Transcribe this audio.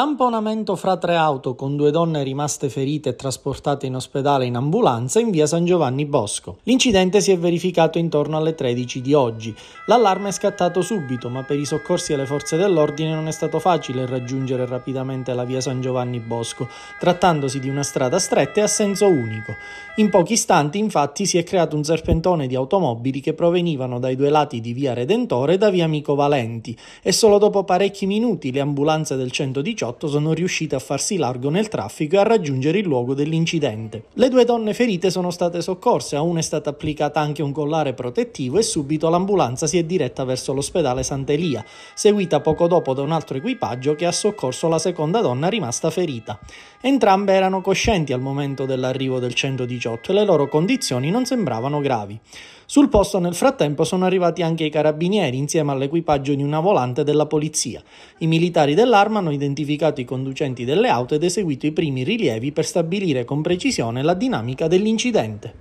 Tamponamento fra tre auto con due donne rimaste ferite e trasportate in ospedale in ambulanza in via San Giovanni Bosco. L'incidente si è verificato intorno alle 13 di oggi. L'allarme è scattato subito, ma per i soccorsi e le forze dell'ordine non è stato facile raggiungere rapidamente la via San Giovanni Bosco, trattandosi di una strada stretta e a senso unico. In pochi istanti, infatti, si è creato un serpentone di automobili che provenivano dai due lati di via Redentore e da via Amico Valenti e solo dopo parecchi minuti le ambulanze del 118 poliziotto sono riuscite a farsi largo nel traffico e a raggiungere il luogo dell'incidente. Le due donne ferite sono state soccorse, a una è stata applicata anche un collare protettivo e subito l'ambulanza si è diretta verso l'ospedale Sant'Elia, seguita poco dopo da un altro equipaggio che ha soccorso la seconda donna rimasta ferita. Entrambe erano coscienti al momento dell'arrivo del 118 e le loro condizioni non sembravano gravi. Sul posto nel frattempo sono arrivati anche i carabinieri insieme all'equipaggio di una volante della polizia. I militari dell'arma hanno identificato identificato i conducenti delle auto ed eseguito i primi rilievi per stabilire con precisione la dinamica dell'incidente.